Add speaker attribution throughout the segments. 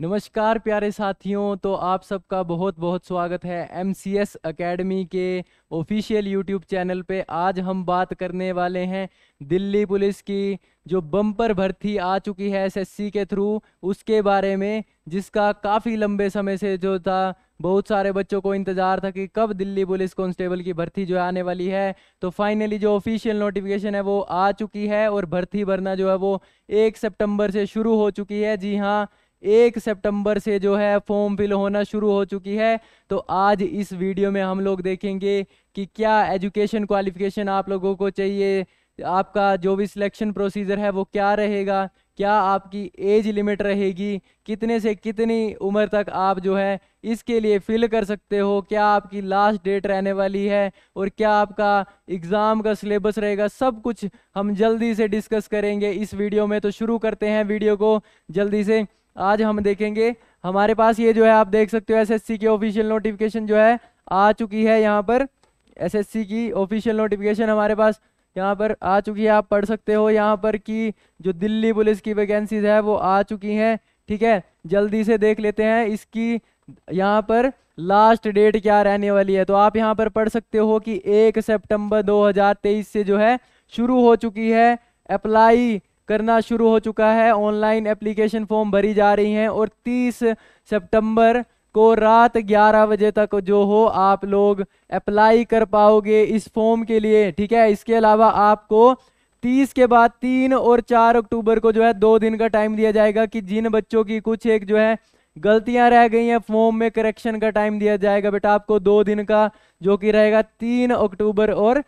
Speaker 1: नमस्कार प्यारे साथियों तो आप सबका बहुत बहुत स्वागत है एम सी एस अकेडमी के ऑफिशियल यूट्यूब चैनल पे आज हम बात करने वाले हैं दिल्ली पुलिस की जो बम्पर भर्ती आ चुकी है एसएससी के थ्रू उसके बारे में जिसका काफ़ी लंबे समय से जो था बहुत सारे बच्चों को इंतजार था कि कब दिल्ली पुलिस कांस्टेबल की भर्ती जो आने वाली है तो फाइनली जो ऑफिशियल नोटिफिकेशन है वो आ चुकी है और भर्ती भरना जो है वो एक सेप्टेम्बर से शुरू हो चुकी है जी हाँ एक सितंबर से जो है फॉर्म फिल होना शुरू हो चुकी है तो आज इस वीडियो में हम लोग देखेंगे कि क्या एजुकेशन क्वालिफिकेशन आप लोगों को चाहिए आपका जो भी सिलेक्शन प्रोसीजर है वो क्या रहेगा क्या आपकी एज लिमिट रहेगी कितने से कितनी उम्र तक आप जो है इसके लिए फिल कर सकते हो क्या आपकी लास्ट डेट रहने वाली है और क्या आपका एग्ज़ाम का सिलेबस रहेगा सब कुछ हम जल्दी से डिस्कस करेंगे इस वीडियो में तो शुरू करते हैं वीडियो को जल्दी से आज हम देखेंगे हमारे पास ये जो है आप देख सकते हो एसएससी की ऑफिशियल नोटिफिकेशन जो है आ चुकी है यहाँ पर एसएससी की ऑफिशियल नोटिफिकेशन हमारे पास यहाँ पर आ चुकी है आप पढ़ सकते हो यहाँ पर कि जो दिल्ली पुलिस की वैकेंसीज है वो आ चुकी हैं ठीक है जल्दी से देख लेते हैं इसकी यहाँ पर लास्ट डेट क्या रहने वाली है तो आप यहाँ पर पढ़ सकते हो कि एक सेप्टेम्बर दो से जो है शुरू हो चुकी है अप्लाई करना शुरू हो चुका है ऑनलाइन एप्लीकेशन फॉर्म भरी जा रही हैं और 30 सितंबर को रात 11 बजे तक जो हो आप लोग अप्लाई कर पाओगे इस फॉर्म के लिए ठीक है इसके अलावा आपको 30 के बाद 3 और 4 अक्टूबर को जो है दो दिन का टाइम दिया जाएगा कि जिन बच्चों की कुछ एक जो है गलतियां रह गई हैं फॉर्म में करेक्शन का टाइम दिया जाएगा बेटा आपको दो दिन का जो कि रहेगा तीन अक्टूबर और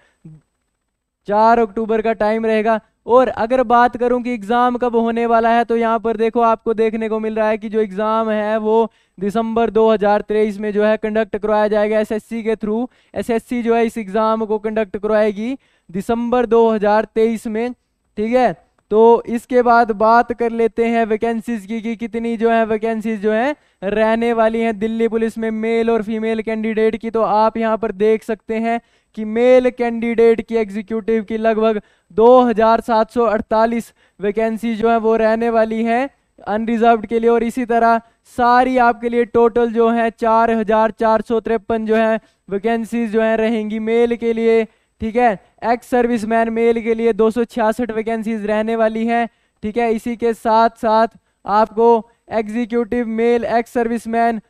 Speaker 1: चार अक्टूबर का टाइम रहेगा और अगर बात करूं कि एग्ज़ाम कब होने वाला है तो यहाँ पर देखो आपको देखने को मिल रहा है कि जो एग्ज़ाम है वो दिसंबर 2023 में जो है कंडक्ट करवाया जाएगा एसएससी के थ्रू एसएससी जो है इस एग्ज़ाम को कंडक्ट करवाएगी दिसंबर 2023 में ठीक है तो इसके बाद बात कर लेते हैं वैकेंसीज की कि कितनी जो है वैकेंसीज जो है रहने वाली हैं दिल्ली पुलिस में मेल और फीमेल कैंडिडेट की तो आप यहाँ पर देख सकते हैं कि मेल कैंडिडेट की एग्जीक्यूटिव की लगभग 2748 वैकेंसी जो है वो रहने वाली है अनरिजर्व के लिए और इसी तरह सारी आपके लिए टोटल जो है चार हजार चार सौ तिरपन जो है वैकेंसी जो है रहेंगी मेल के लिए ठीक है एक्स सर्विस मैन मेल के लिए दो सौ छियासठ वैकेंसीज रहने वाली हैं ठीक है इसी के साथ साथ आपको executive male ex service man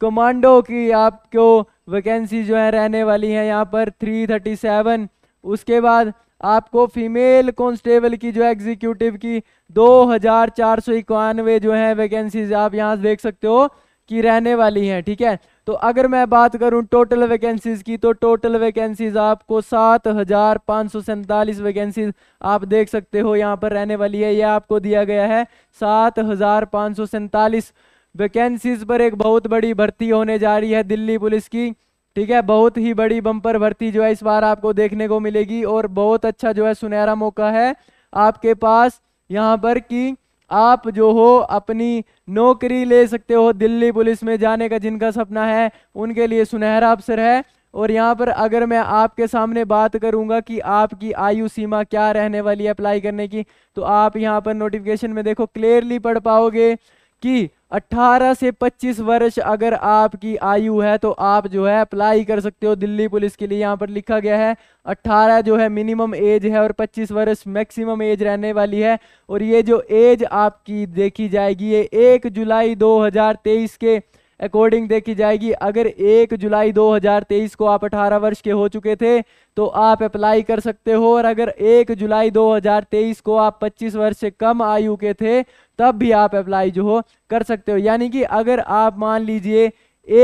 Speaker 1: commando की आपको वैकेंसी जो है रहने वाली है यहाँ पर 337 उसके बाद आपको फीमेल कॉन्स्टेबल की जो है एग्जीक्यूटिव की दो हजार चार सौ इक्यानवे जो है वैकेंसीज आप यहाँ देख सकते हो कि रहने वाली हैं ठीक है तो अगर मैं बात करूं टोटल वैकेंसीज की तो टोटल वैकेंसीज आपको सात हजार पाँच सौ सैंतालीस वैकेंसीज आप देख सकते हो यहाँ पर रहने वाली है यह आपको दिया गया है सात हजार पाँच सौ सैंतालीस वैकेंसीज पर एक बहुत बड़ी भर्ती होने जा रही है दिल्ली पुलिस की ठीक है बहुत ही बड़ी बम्पर भर्ती जो है इस बार आपको देखने को मिलेगी और बहुत अच्छा जो है सुनहरा मौका है आपके पास यहाँ पर कि आप जो हो अपनी नौकरी ले सकते हो दिल्ली पुलिस में जाने का जिनका सपना है उनके लिए सुनहरा अवसर है और यहाँ पर अगर मैं आपके सामने बात करूँगा कि आपकी आयु सीमा क्या रहने वाली है अप्लाई करने की तो आप यहाँ पर नोटिफिकेशन में देखो क्लियरली पढ़ पाओगे कि 18 से 25 वर्ष अगर आपकी आयु है तो आप जो है अप्लाई कर सकते हो दिल्ली पुलिस के लिए यहाँ पर लिखा गया है 18 जो है मिनिमम एज है और 25 वर्ष मैक्सिमम एज रहने वाली है और ये जो एज आपकी देखी जाएगी ये एक जुलाई 2023 के अकॉर्डिंग देखी जाएगी अगर एक जुलाई 2023 को आप 18 वर्ष के हो चुके थे तो आप अप्लाई कर सकते हो और अगर एक जुलाई 2023 को आप 25 वर्ष से कम आयु के थे तब भी आप अप्लाई जो हो कर सकते हो यानी कि अगर आप मान लीजिए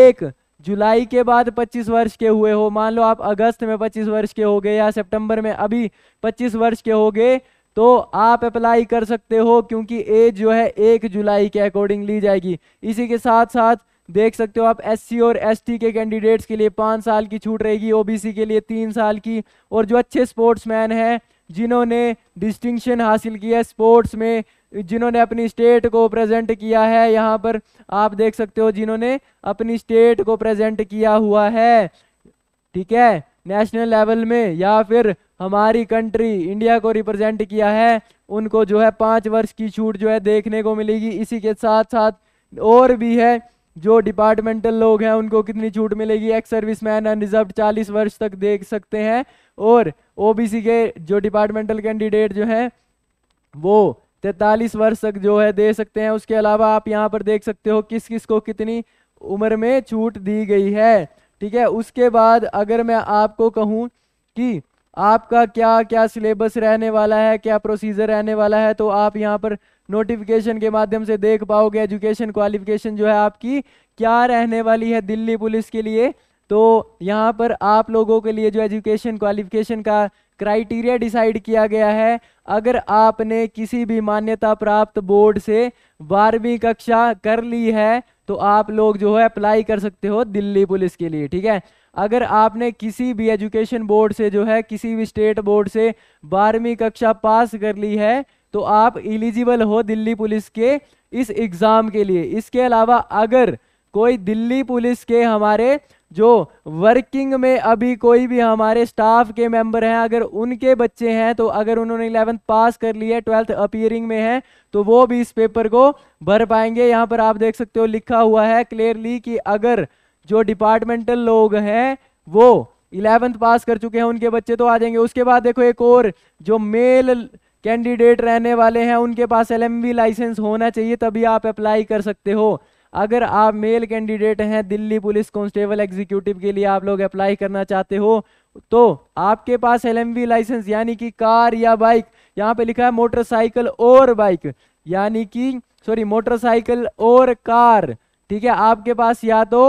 Speaker 1: एक जुलाई के बाद 25 वर्ष के हुए हो मान लो आप अगस्त में 25 वर्ष के हो गए या सितंबर में अभी 25 वर्ष के हो गए तो आप अप्लाई कर सकते हो क्योंकि एज जो है एक जुलाई के अकॉर्डिंग ली जाएगी इसी के साथ साथ देख सकते हो आप एससी और एसटी के कैंडिडेट्स के लिए पाँच साल की छूट रहेगी ओबीसी के लिए तीन साल की और जो अच्छे स्पोर्ट्समैन हैं जिन्होंने डिस्टिंक्शन हासिल किया है स्पोर्ट्स में जिन्होंने अपनी स्टेट को प्रेजेंट किया है यहाँ पर आप देख सकते हो जिन्होंने अपनी स्टेट को प्रेजेंट किया हुआ है ठीक है नेशनल लेवल में या फिर हमारी कंट्री इंडिया को रिप्रेजेंट किया है उनको जो है पाँच वर्ष की छूट जो है देखने को मिलेगी इसी के साथ साथ और भी है जो डिपार्टमेंटल लोग हैं उनको कितनी छूट मिलेगी एक्स सर्विस मैन अनरिजर्व चालीस वर्ष तक देख सकते हैं और ओबीसी के जो डिपार्टमेंटल कैंडिडेट जो हैं वो तैतालीस वर्ष तक जो है दे सकते हैं उसके अलावा आप यहाँ पर देख सकते हो किस किस को कितनी उम्र में छूट दी गई है ठीक है उसके बाद अगर मैं आपको कहूँ कि आपका क्या क्या सिलेबस रहने वाला है क्या प्रोसीजर रहने वाला है तो आप यहाँ पर नोटिफिकेशन के माध्यम से देख पाओगे एजुकेशन क्वालिफिकेशन जो है आपकी क्या रहने वाली है दिल्ली पुलिस के लिए तो यहाँ पर आप लोगों के लिए जो एजुकेशन क्वालिफिकेशन का क्राइटेरिया डिसाइड किया गया है अगर आपने किसी भी मान्यता प्राप्त बोर्ड से बारहवीं कक्षा कर ली है तो आप लोग जो है अप्लाई कर सकते हो दिल्ली पुलिस के लिए ठीक है अगर आपने किसी भी एजुकेशन बोर्ड से जो है किसी भी स्टेट बोर्ड से बारहवीं कक्षा पास कर ली है तो आप इलिजिबल हो दिल्ली पुलिस के इस एग्ज़ाम के लिए इसके अलावा अगर कोई दिल्ली पुलिस के हमारे जो वर्किंग में अभी कोई भी हमारे स्टाफ के मेंबर हैं अगर उनके बच्चे हैं तो अगर उन्होंने इलेवंथ पास कर लिया है ट्वेल्थ अपियरिंग में है तो वो भी इस पेपर को भर पाएंगे यहाँ पर आप देख सकते हो लिखा हुआ है क्लियरली कि अगर जो डिपार्टमेंटल लोग हैं वो इलेवेंथ पास कर चुके हैं उनके बच्चे तो आ जाएंगे उसके बाद देखो एक और जो मेल कैंडिडेट रहने वाले हैं उनके पास एल लाइसेंस होना चाहिए तभी आप अप्लाई कर सकते हो अगर आप मेल कैंडिडेट हैं दिल्ली पुलिस कॉन्स्टेबल एग्जीक्यूटिव के लिए आप लोग अप्लाई करना चाहते हो तो आपके पास एल लाइसेंस यानी कि कार या बाइक यहाँ पे लिखा है मोटरसाइकिल और बाइक यानी कि सॉरी मोटरसाइकिल और कार ठीक है आपके पास या तो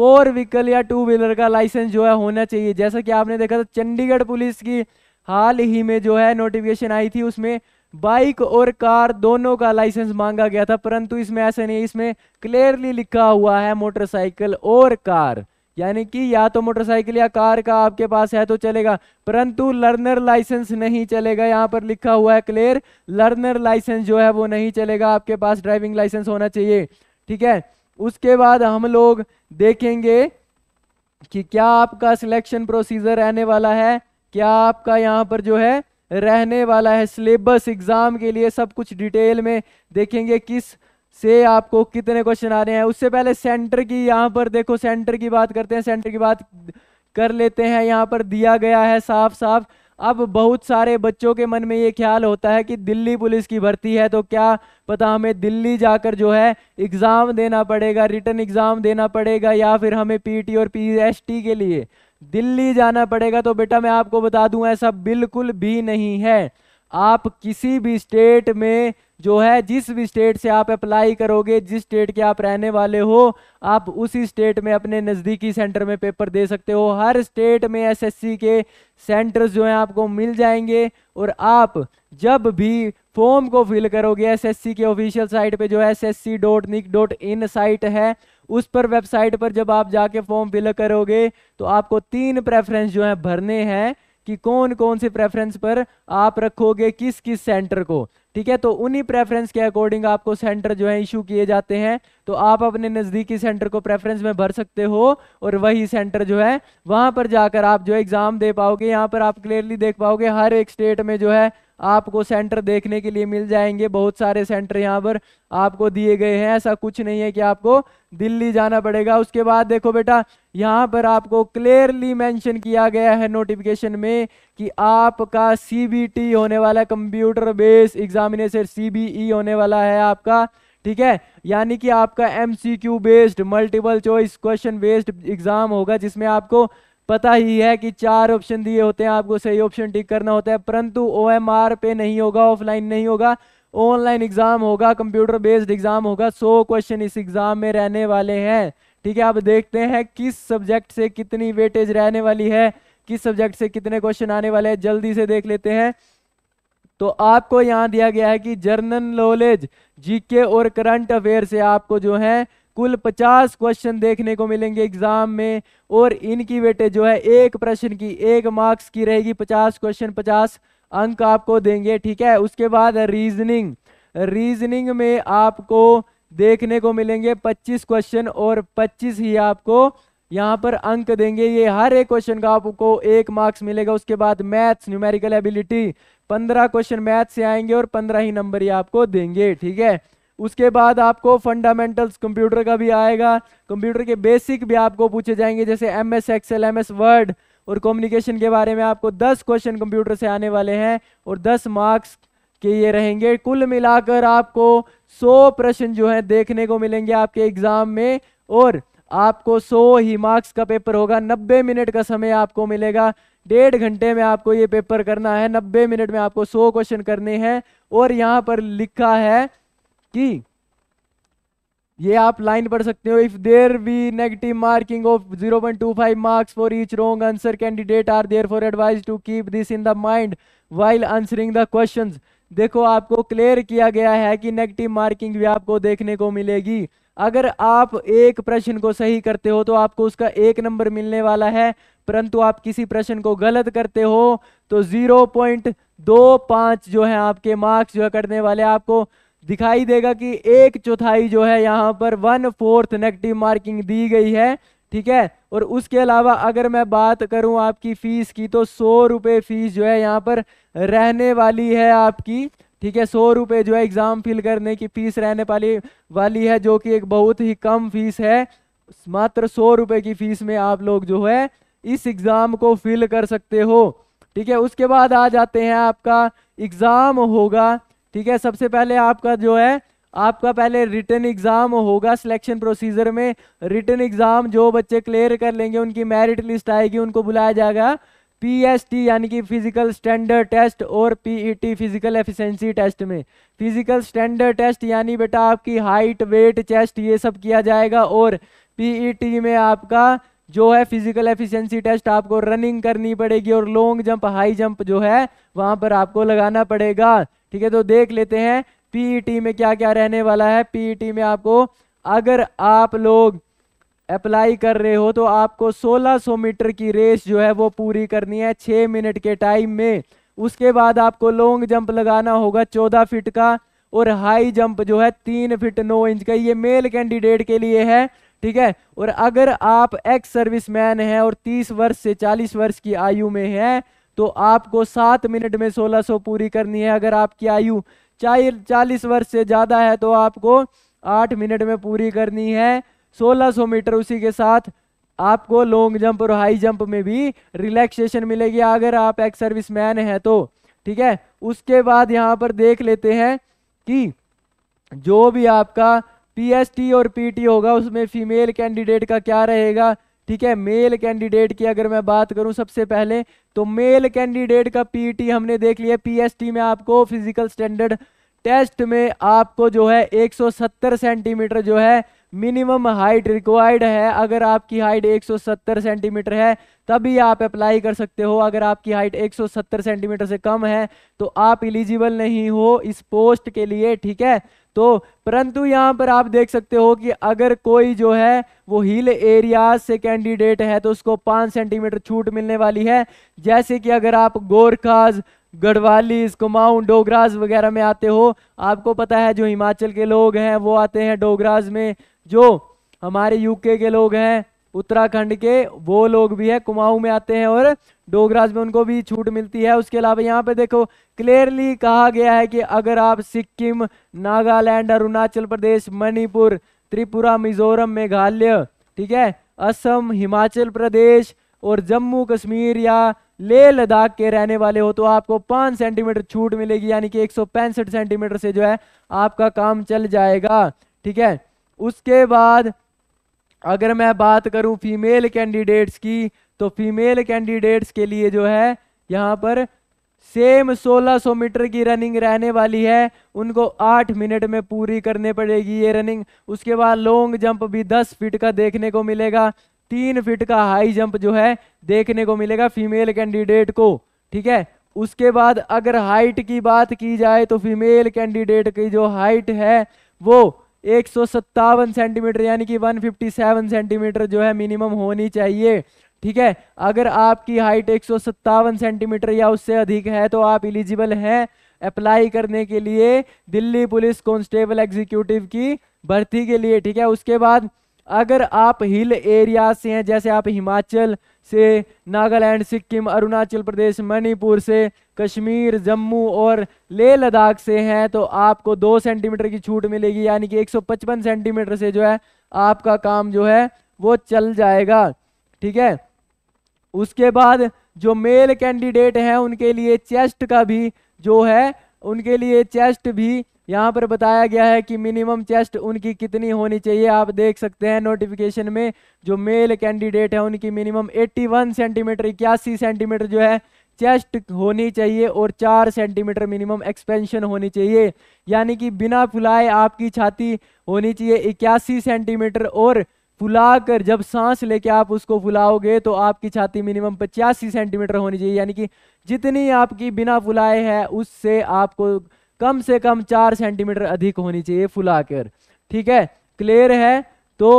Speaker 1: फोर व्हीकल या टू व्हीलर का लाइसेंस जो है होना चाहिए जैसा कि आपने देखा था चंडीगढ़ पुलिस की हाल ही में जो है नोटिफिकेशन आई थी उसमें बाइक और कार दोनों का लाइसेंस मांगा गया था परंतु इसमें ऐसा नहीं इसमें क्लियरली लिखा हुआ है मोटरसाइकिल और कार यानी कि या तो मोटरसाइकिल या कार का आपके पास है तो चलेगा परंतु लर्नर लाइसेंस नहीं चलेगा यहाँ पर लिखा हुआ है क्लियर लर्नर लाइसेंस जो है वो नहीं चलेगा आपके पास ड्राइविंग लाइसेंस होना चाहिए ठीक है उसके बाद हम लोग देखेंगे कि क्या आपका सिलेक्शन प्रोसीजर रहने वाला है क्या आपका यहाँ पर जो है रहने वाला है सिलेबस एग्ज़ाम के लिए सब कुछ डिटेल में देखेंगे किस से आपको कितने क्वेश्चन आ रहे हैं उससे पहले सेंटर की यहाँ पर देखो सेंटर की बात करते हैं सेंटर की बात कर लेते हैं यहाँ पर दिया गया है साफ साफ अब बहुत सारे बच्चों के मन में ये ख्याल होता है कि दिल्ली पुलिस की भर्ती है तो क्या पता हमें दिल्ली जाकर जो है एग्ज़ाम देना पड़ेगा रिटर्न एग्ज़ाम देना पड़ेगा या फिर हमें पीटी और पीएसटी के लिए दिल्ली जाना पड़ेगा तो बेटा मैं आपको बता दूं ऐसा बिल्कुल भी नहीं है आप किसी भी स्टेट में जो है जिस भी स्टेट से आप अप्लाई करोगे जिस स्टेट के आप रहने वाले हो आप उसी स्टेट में अपने नज़दीकी सेंटर में पेपर दे सकते हो हर स्टेट में एसएससी के सेंटर्स जो हैं आपको मिल जाएंगे और आप जब भी फॉर्म को फिल करोगे एसएससी के ऑफिशियल साइट पे जो S S C dot nic dot in site है उस पर वेबसाइट पर जब आप जाके फॉर्म फिल करोगे तो आपको तीन प्रेफरेंस जो है भरने हैं कि कौन कौन से प्रेफरेंस पर आप रखोगे किस किस सेंटर को ठीक है तो उन्हीं प्रेफरेंस के अकॉर्डिंग आपको सेंटर जो है इशू किए जाते हैं तो आप अपने नज़दीकी सेंटर को प्रेफरेंस में भर सकते हो और वही सेंटर जो है वहां पर जाकर आप जो एग्ज़ाम दे पाओगे यहाँ पर आप क्लियरली देख पाओगे हर एक स्टेट में जो है आपको सेंटर देखने के लिए मिल जाएंगे बहुत सारे सेंटर यहाँ पर आपको दिए गए हैं ऐसा कुछ नहीं है कि आपको दिल्ली जाना पड़ेगा उसके बाद देखो बेटा यहाँ पर आपको क्लियरली मेंशन किया गया है नोटिफिकेशन में कि आपका सीबीटी होने वाला कंप्यूटर बेस्ड एग्जामिनेशन सीबीई होने वाला है आपका ठीक है यानी कि आपका MCQ based multiple choice question based exam होगा जिसमें आपको पता ही है कि चार ऑप्शन दिए होते हैं आपको सही ऑप्शन टिक करना होता है परंतु ओएमआर पे नहीं होगा ऑफलाइन नहीं होगा ऑनलाइन एग्जाम होगा कंप्यूटर बेस्ड एग्जाम होगा सौ क्वेश्चन इस एग्जाम में रहने वाले हैं ठीक है आप देखते हैं किस सब्जेक्ट से कितनी वेटेज रहने वाली है किस सब्जेक्ट से कितने क्वेश्चन आने वाले हैं जल्दी से देख लेते हैं तो आपको यहां दिया गया है कि जर्नल नॉलेज जीके और करंट अफेयर से आपको जो है कुल 50 क्वेश्चन देखने को मिलेंगे एग्जाम में और इनकी बेटे जो है एक प्रश्न की एक मार्क्स की रहेगी 50 क्वेश्चन 50 अंक आपको देंगे ठीक है उसके बाद रीजनिंग रीजनिंग में आपको देखने को मिलेंगे 25 क्वेश्चन और 25 ही आपको यहाँ पर अंक देंगे ये हर एक क्वेश्चन का आपको एक मार्क्स मिलेगा उसके बाद मैथ्स न्यूमेरिकल एबिलिटी पंद्रह क्वेश्चन मैथ्स से आएंगे और पंद्रह ही नंबर ही आपको देंगे ठीक है उसके बाद आपको फंडामेंटल्स कंप्यूटर का भी आएगा कंप्यूटर के बेसिक भी आपको पूछे जाएंगे जैसे M S Excel M S Word और कम्युनिकेशन के बारे में आपको दस क्वेश्चन कंप्यूटर से आने वाले हैं और दस मार्क्स के ये रहेंगे कुल मिलाकर आपको सौ प्रश्न जो है देखने को मिलेंगे आपके एग्जाम में और आपको 100 ही मार्क्स का पेपर होगा 90 मिनट का समय आपको मिलेगा डेढ़ घंटे में आपको ये पेपर करना है 90 मिनट में आपको 100 क्वेश्चन करने हैं और यहां पर लिखा है कि ये आप लाइन पढ़ सकते हो if there be negative marking of 0.25 marks for each wrong answer candidate are there for advise to keep this in the mind while answering the questions देखो आपको क्लियर किया गया है कि नेगेटिव मार्किंग भी आपको देखने को मिलेगी अगर आप एक प्रश्न को सही करते हो तो आपको उसका एक नंबर मिलने वाला है परंतु आप किसी प्रश्न को गलत करते हो तो जीरो पॉइंट दो पांच जो है आपके मार्क्स जो है करने वाले आपको दिखाई देगा कि एक चौथाई जो है यहाँ पर वन फोर्थ नेगेटिव मार्किंग दी गई है ठीक है और उसके अलावा अगर मैं बात करूं आपकी फ़ीस की तो सौ रुपये फ़ीस जो है यहाँ पर रहने वाली है आपकी ठीक है सौ रुपये जो है एग्ज़ाम फिल करने की फ़ीस रहने वाली वाली है जो कि एक बहुत ही कम फीस है मात्र सौ रुपये की फ़ीस में आप लोग जो है इस एग्ज़ाम को फिल कर सकते हो ठीक है उसके बाद आ जाते हैं आपका एग्ज़ाम होगा ठीक है सबसे पहले आपका जो है आपका पहले रिटर्न एग्ज़ाम होगा सिलेक्शन प्रोसीजर में रिटर्न एग्ज़ाम जो बच्चे क्लियर कर लेंगे उनकी मेरिट लिस्ट आएगी उनको बुलाया जाएगा पीएसटी यानी कि फिजिकल स्टैंडर्ड टेस्ट और पीईटी फिजिकल एफिशिएंसी टेस्ट में फिजिकल स्टैंडर्ड टेस्ट यानी बेटा आपकी हाइट वेट चेस्ट ये सब किया जाएगा और पीईटी e में आपका जो है फिजिकल एफिशिएंसी टेस्ट आपको रनिंग करनी पड़ेगी और लॉन्ग जंप हाई जंप जो है वहां पर आपको लगाना पड़ेगा ठीक है तो देख लेते हैं पीईटी e में क्या क्या रहने वाला है पीईटी e में आपको अगर आप लोग अप्लाई कर रहे हो तो आपको 1600 मीटर की रेस जो है वो पूरी करनी है 6 मिनट के टाइम में उसके बाद आपको लॉन्ग जंप लगाना होगा 14 फीट का और हाई जंप जो है तीन फीट नौ इंच का ये मेल कैंडिडेट के लिए है ठीक है और अगर आप एक्स सर्विस मैन हैं और 30 वर्ष से 40 वर्ष की आयु में हैं तो आपको सात मिनट में 1600 पूरी करनी है अगर आपकी आयु चालीस वर्ष से ज़्यादा है तो आपको आठ मिनट में पूरी करनी है 1600 मीटर उसी के साथ आपको लॉन्ग जंप और हाई जंप में भी रिलैक्सेशन मिलेगी अगर आप एक सर्विस मैन है तो ठीक है उसके बाद यहां पर देख लेते हैं कि जो भी आपका पीएसटी और पीटी होगा उसमें फीमेल कैंडिडेट का क्या रहेगा ठीक है मेल कैंडिडेट की अगर मैं बात करूं सबसे पहले तो मेल कैंडिडेट का पीटी हमने देख लिया पीएसटी में आपको फिजिकल स्टैंडर्ड टेस्ट में आपको जो है 170 सेंटीमीटर जो है मिनिमम हाइट रिक्वायर्ड है अगर आपकी हाइट 170 सेंटीमीटर है तभी आप अप्लाई कर सकते हो अगर आपकी हाइट 170 सेंटीमीटर से कम है तो आप इलिजिबल नहीं हो इस पोस्ट के लिए ठीक है तो परंतु यहाँ पर आप देख सकते हो कि अगर कोई जो है वो हिल एरिया से कैंडिडेट है तो उसको पाँच सेंटीमीटर छूट मिलने वाली है जैसे कि अगर आप गोरखाज गढ़वाली कुमाऊं डोगराज वगैरह में आते हो आपको पता है जो हिमाचल के लोग हैं वो आते हैं डोगराज में जो हमारे यूके के लोग हैं उत्तराखंड के वो लोग भी है कुमाऊं में आते हैं और डोगराज में उनको भी छूट मिलती है उसके अलावा यहाँ पे देखो क्लियरली कहा गया है कि अगर आप सिक्किम नागालैंड अरुणाचल प्रदेश मणिपुर त्रिपुरा मिजोरम मेघालय ठीक है असम हिमाचल प्रदेश और जम्मू कश्मीर या ले लद्दाख के रहने वाले हो तो आपको पांच सेंटीमीटर छूट मिलेगी यानी कि एक सेंटीमीटर से जो है आपका काम चल जाएगा ठीक है उसके बाद अगर मैं बात करूं फीमेल कैंडिडेट्स की तो फीमेल कैंडिडेट्स के लिए जो है यहाँ पर सेम 1600 मीटर की रनिंग रहने वाली है उनको 8 मिनट में पूरी करने पड़ेगी ये रनिंग उसके बाद लॉन्ग जंप भी 10 फीट का देखने को मिलेगा तीन फिट का हाई जंप जो है देखने को मिलेगा फीमेल कैंडिडेट को ठीक है उसके बाद अगर हाइट की बात की जाए तो फीमेल कैंडिडेट की जो हाइट है वो एक सेंटीमीटर यानी कि 157 सेंटीमीटर जो है मिनिमम होनी चाहिए ठीक है अगर आपकी हाइट एक सेंटीमीटर या उससे अधिक है तो आप इलिजिबल हैं अप्लाई करने के लिए दिल्ली पुलिस कांस्टेबल एग्जीक्यूटिव की भर्ती के लिए ठीक है उसके बाद अगर आप हिल एरिया से हैं जैसे आप हिमाचल से नागालैंड सिक्किम अरुणाचल प्रदेश मणिपुर से कश्मीर जम्मू और लेह लद्दाख से हैं तो आपको दो सेंटीमीटर की छूट मिलेगी यानी कि 155 सेंटीमीटर से जो है आपका काम जो है वो चल जाएगा ठीक है उसके बाद जो मेल कैंडिडेट हैं उनके लिए चेस्ट का भी जो है उनके लिए चेस्ट भी यहाँ पर बताया गया है कि मिनिमम चेस्ट उनकी कितनी होनी चाहिए आप देख सकते हैं नोटिफिकेशन में जो मेल कैंडिडेट है उनकी मिनिमम 81 सेंटीमीटर इक्यासी सेंटीमीटर जो है चेस्ट होनी चाहिए और चार सेंटीमीटर मिनिमम एक्सपेंशन होनी चाहिए यानी कि बिना फुलाए आपकी छाती होनी चाहिए इक्यासी सेंटीमीटर और फुलाकर जब सांस लेके आप उसको फुलाओगे तो आपकी छाती मिनिमम पचासी सेंटीमीटर होनी चाहिए यानी कि जितनी आपकी बिना फुलाए है उससे आपको कम से कम चार सेंटीमीटर अधिक होनी चाहिए फुलाकर ठीक है क्लियर है तो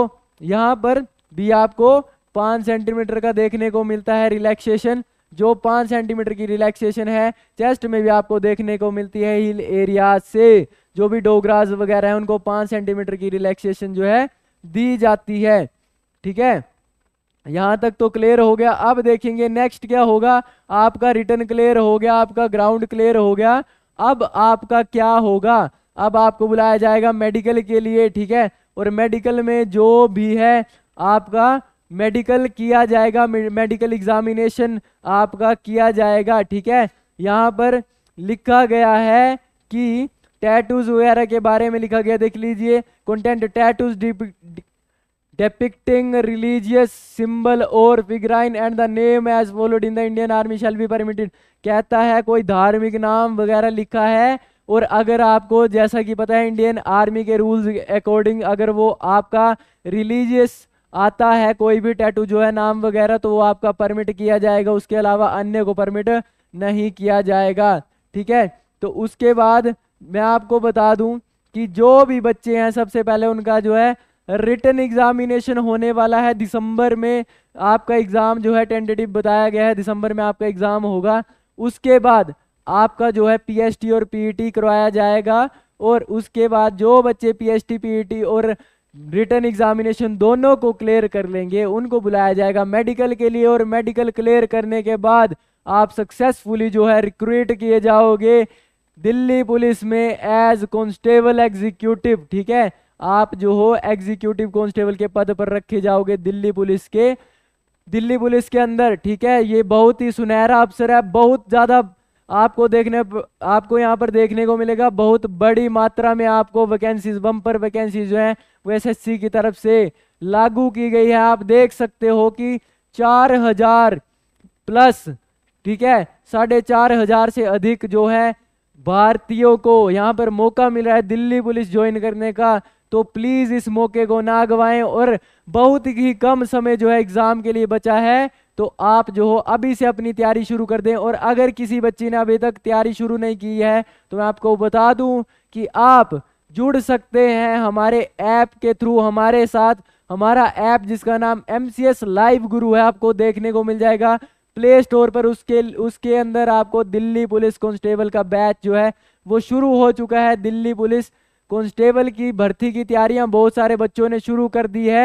Speaker 1: यहाँ पर भी आपको पाँच सेंटीमीटर का देखने को मिलता है रिलैक्सेशन जो पाँच सेंटीमीटर की रिलैक्सेशन है चेस्ट में भी आपको देखने को मिलती है हिल एरिया से जो भी डोगराज वगैरह है उनको पाँच सेंटीमीटर की रिलैक्सेशन जो है दी जाती है ठीक है यहाँ तक तो क्लियर हो गया अब देखेंगे नेक्स्ट क्या होगा आपका रिटर्न क्लियर हो गया आपका ग्राउंड क्लियर हो गया अब आपका क्या होगा अब आपको बुलाया जाएगा मेडिकल के लिए ठीक है और मेडिकल में जो भी है आपका मेडिकल किया जाएगा मेडिकल एग्जामिनेशन आपका किया जाएगा ठीक है यहाँ पर लिखा गया है कि टैटूज वगैरह के बारे में लिखा गया देख लीजिए content tattoos depicting religious symbol or figurine and the name as followed in the Indian army shall be permitted कहता है कोई धार्मिक नाम वगैरह लिखा है और अगर आपको जैसा कि पता है इंडियन आर्मी के रूल्स अकॉर्डिंग अगर वो आपका रिलीजियस आता है कोई भी टैटू जो है नाम वगैरह तो वो आपका परमिट किया जाएगा उसके अलावा अन्य को परमिट नहीं किया जाएगा ठीक है तो उसके बाद मैं आपको बता दूं कि जो भी बच्चे हैं सबसे पहले उनका जो है रिटर्न एग्जामिनेशन होने वाला है दिसंबर में आपका एग्ज़ाम जो है टेंटेटिव बताया गया है दिसंबर में आपका एग्ज़ाम होगा उसके बाद आपका जो है पीएचटी और पीईटी करवाया जाएगा और उसके बाद जो बच्चे पीएचटी पीईटी और रिटर्न एग्जामिनेशन दोनों को क्लियर कर लेंगे उनको बुलाया जाएगा मेडिकल के लिए और मेडिकल क्लियर करने के बाद आप सक्सेसफुली जो है रिक्रूट किए जाओगे दिल्ली पुलिस में एज कॉन्स्टेबल एग्जीक्यूटिव ठीक है आप जो हो एग्जीक्यूटिव कॉन्स्टेबल के पद पर रखे जाओगे दिल्ली पुलिस के दिल्ली पुलिस के अंदर ठीक है ये बहुत ही सुनहरा अवसर है बहुत ज़्यादा आपको देखने आपको यहाँ पर देखने को मिलेगा बहुत बड़ी मात्रा में आपको वैकेंसीज बम्पर वैकेंसी जो है वो एस की तरफ से लागू की गई है आप देख सकते हो कि चार हजार प्लस ठीक है साढ़े चार हजार से अधिक जो है भारतीयों को यहाँ पर मौका मिला है दिल्ली पुलिस ज्वाइन करने का तो प्लीज़ इस मौके को ना गवाएं और बहुत ही कम समय जो है एग्ज़ाम के लिए बचा है तो आप जो हो अभी से अपनी तैयारी शुरू कर दें और अगर किसी बच्ची ने अभी तक तैयारी शुरू नहीं की है तो मैं आपको बता दूं कि आप जुड़ सकते हैं हमारे ऐप के थ्रू हमारे साथ हमारा ऐप जिसका नाम एम सी एस लाइव गुरु है आपको देखने को मिल जाएगा प्ले स्टोर पर उसके उसके अंदर आपको दिल्ली पुलिस कॉन्स्टेबल का बैच जो है वो शुरू हो चुका है दिल्ली पुलिस कॉन्स्टेबल की भर्ती की तैयारियां बहुत सारे बच्चों ने शुरू कर दी है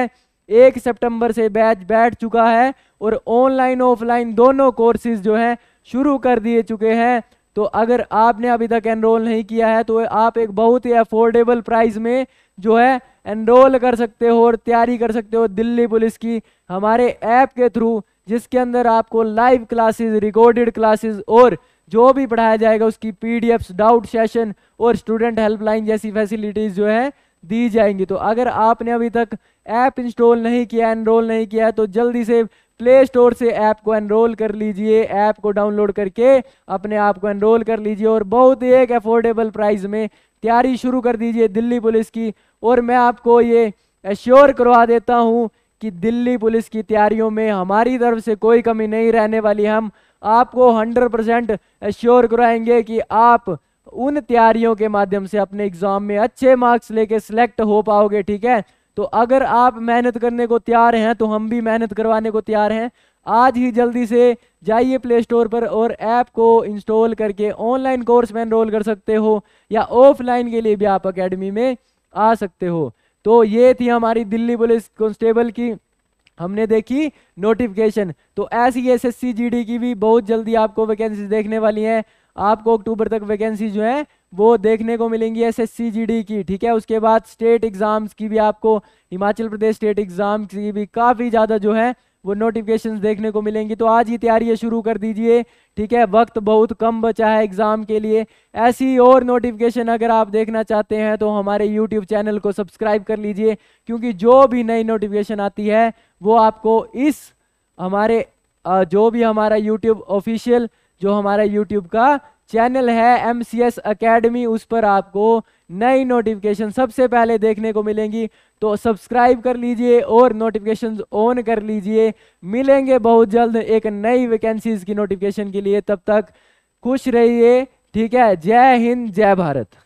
Speaker 1: एक सितंबर से बैच बैठ चुका है और ऑनलाइन ऑफलाइन दोनों कोर्सेज जो हैं शुरू कर दिए चुके हैं तो अगर आपने अभी तक एनरोल नहीं किया है तो आप एक बहुत ही अफोर्डेबल प्राइस में जो है एनरोल कर सकते हो और तैयारी कर सकते हो दिल्ली पुलिस की हमारे ऐप के थ्रू जिसके अंदर आपको लाइव क्लासेस रिकॉर्डेड क्लासेस और जो भी पढ़ाया जाएगा उसकी पीडीएफ्स डाउट सेशन और स्टूडेंट हेल्पलाइन जैसी फैसिलिटीज़ जो है दी जाएंगी तो अगर आपने अभी तक ऐप इंस्टॉल नहीं किया एनरोल नहीं किया है तो जल्दी से प्ले स्टोर से ऐप को एनरोल कर लीजिए ऐप को डाउनलोड करके अपने आप को एनरोल कर लीजिए और बहुत ही एक अफोर्डेबल प्राइस में तैयारी शुरू कर दीजिए दिल्ली पुलिस की और मैं आपको ये एश्योर करवा देता हूँ कि दिल्ली पुलिस की तैयारियों में हमारी तरफ से कोई कमी नहीं रहने वाली हम आपको 100 परसेंट एश्योर कराएंगे कि आप उन तैयारियों के माध्यम से अपने एग्ज़ाम में अच्छे मार्क्स लेके सिलेक्ट हो पाओगे ठीक है तो अगर आप मेहनत करने को तैयार हैं तो हम भी मेहनत करवाने को तैयार हैं आज ही जल्दी से जाइए प्ले स्टोर पर और ऐप को इंस्टॉल करके ऑनलाइन कोर्स में एनरोल कर सकते हो या ऑफलाइन के लिए भी आप अकेडमी में आ सकते हो तो ये थी हमारी दिल्ली पुलिस कॉन्स्टेबल की हमने देखी नोटिफिकेशन तो ऐसी एस एस की भी बहुत जल्दी आपको वैकेंसी देखने वाली हैं आपको अक्टूबर तक वैकेंसी जो है वो देखने को मिलेंगी एस एस की ठीक है उसके बाद स्टेट एग्ज़ाम्स की भी आपको हिमाचल प्रदेश स्टेट एग्ज़ाम की भी काफ़ी ज़्यादा जो है वो नोटिफिकेशन देखने को मिलेंगी तो आज ही तैयारी शुरू कर दीजिए ठीक है वक्त बहुत कम बचा है एग्ज़ाम के लिए ऐसी और नोटिफिकेशन अगर आप देखना चाहते हैं तो हमारे यूट्यूब चैनल को सब्सक्राइब कर लीजिए क्योंकि जो भी नई नोटिफिकेशन आती है वो आपको इस हमारे जो भी हमारा यूट्यूब ऑफिशियल जो हमारा यूट्यूब का चैनल है एम सी एस अकेडमी उस पर आपको नई नोटिफिकेशन सबसे पहले देखने को मिलेंगी तो सब्सक्राइब कर लीजिए और नोटिफिकेशन ऑन कर लीजिए मिलेंगे बहुत जल्द एक नई वैकेंसीज की नोटिफिकेशन के लिए तब तक खुश रहिए ठीक है जय हिंद जय भारत